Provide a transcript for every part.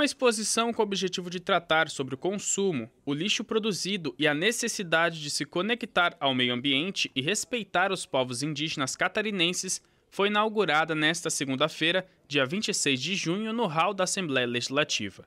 uma exposição com o objetivo de tratar sobre o consumo, o lixo produzido e a necessidade de se conectar ao meio ambiente e respeitar os povos indígenas catarinenses foi inaugurada nesta segunda-feira, dia 26 de junho, no hall da Assembleia Legislativa.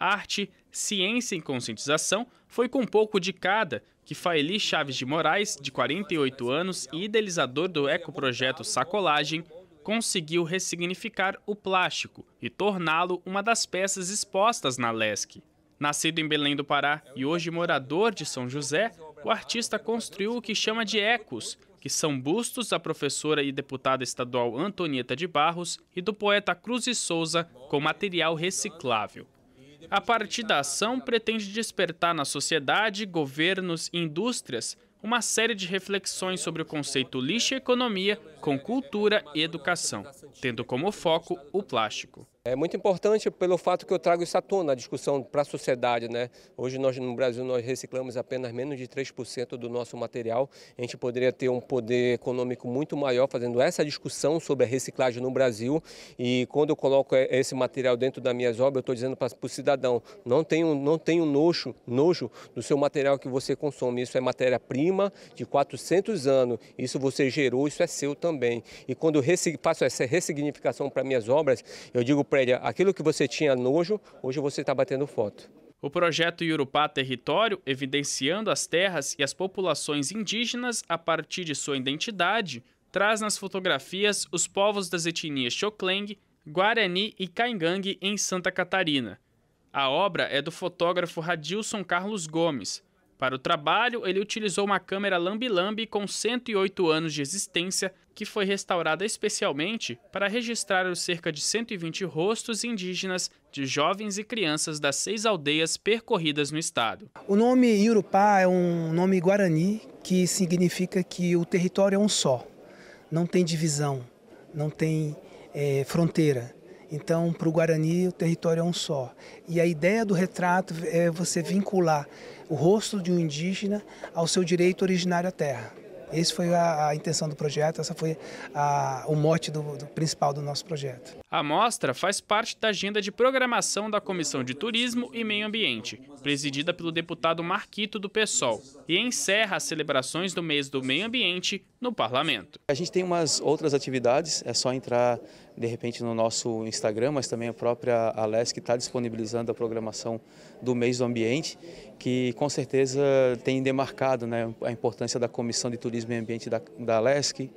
Arte, ciência e conscientização foi com pouco de cada que Faeli Chaves de Moraes, de 48 anos e idealizador do ecoprojeto Sacolagem, conseguiu ressignificar o plástico e torná-lo uma das peças expostas na LESC. Nascido em Belém do Pará e hoje morador de São José, o artista construiu o que chama de ecos, que são bustos da professora e deputada estadual Antonieta de Barros e do poeta Cruz e Souza com material reciclável. A partir da ação, pretende despertar na sociedade, governos e indústrias uma série de reflexões sobre o conceito lixo-economia com cultura e educação, tendo como foco o plástico. É muito importante pelo fato que eu trago isso à tona, a discussão para a sociedade. Né? Hoje nós no Brasil nós reciclamos apenas menos de 3% do nosso material. A gente poderia ter um poder econômico muito maior fazendo essa discussão sobre a reciclagem no Brasil. E quando eu coloco esse material dentro das minhas obras, eu estou dizendo para o cidadão, não tenha um, não tenha um nojo, nojo do seu material que você consome. Isso é matéria-prima clima de 400 anos. Isso você gerou, isso é seu também. E quando eu faço essa ressignificação para minhas obras, eu digo para ele: aquilo que você tinha nojo, hoje você está batendo foto. O projeto Iurupá Território, evidenciando as terras e as populações indígenas a partir de sua identidade, traz nas fotografias os povos das etnias Xokleng, Guarani e Caingangue em Santa Catarina. A obra é do fotógrafo Radilson Carlos Gomes, para o trabalho, ele utilizou uma câmera lambi-lambi com 108 anos de existência, que foi restaurada especialmente para registrar os cerca de 120 rostos indígenas de jovens e crianças das seis aldeias percorridas no estado. O nome Iurupá é um nome guarani que significa que o território é um só, não tem divisão, não tem é, fronteira. Então, para o Guarani, o território é um só. E a ideia do retrato é você vincular o rosto de um indígena ao seu direito originário à terra. Essa foi a, a, intenção do projeto, essa foi a, o mote do, do, principal do nosso projeto. A mostra faz parte da agenda de programação da Comissão de Turismo e Meio Ambiente, presidida pelo deputado Marquito do PSOL, e encerra as celebrações do mês do meio ambiente no parlamento. A gente tem umas outras atividades, é só entrar de repente no nosso Instagram, mas também a própria Alesc está disponibilizando a programação do mês do ambiente, que com certeza tem demarcado né, a importância da Comissão de Turismo e Ambiente da, da Alesc,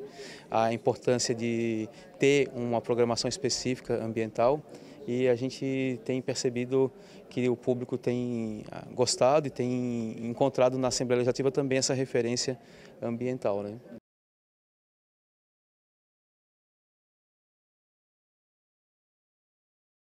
a importância de ter uma programação específica ambiental e a gente tem percebido que o público tem ah, gostado e tem encontrado na Assembleia Legislativa também essa referência ambiental. Né?